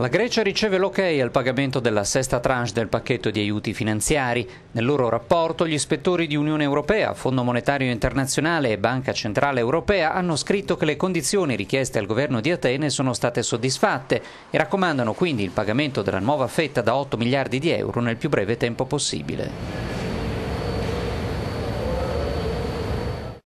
La Grecia riceve l'ok al pagamento della sesta tranche del pacchetto di aiuti finanziari. Nel loro rapporto gli ispettori di Unione Europea, Fondo Monetario Internazionale e Banca Centrale Europea hanno scritto che le condizioni richieste al governo di Atene sono state soddisfatte e raccomandano quindi il pagamento della nuova fetta da 8 miliardi di euro nel più breve tempo possibile.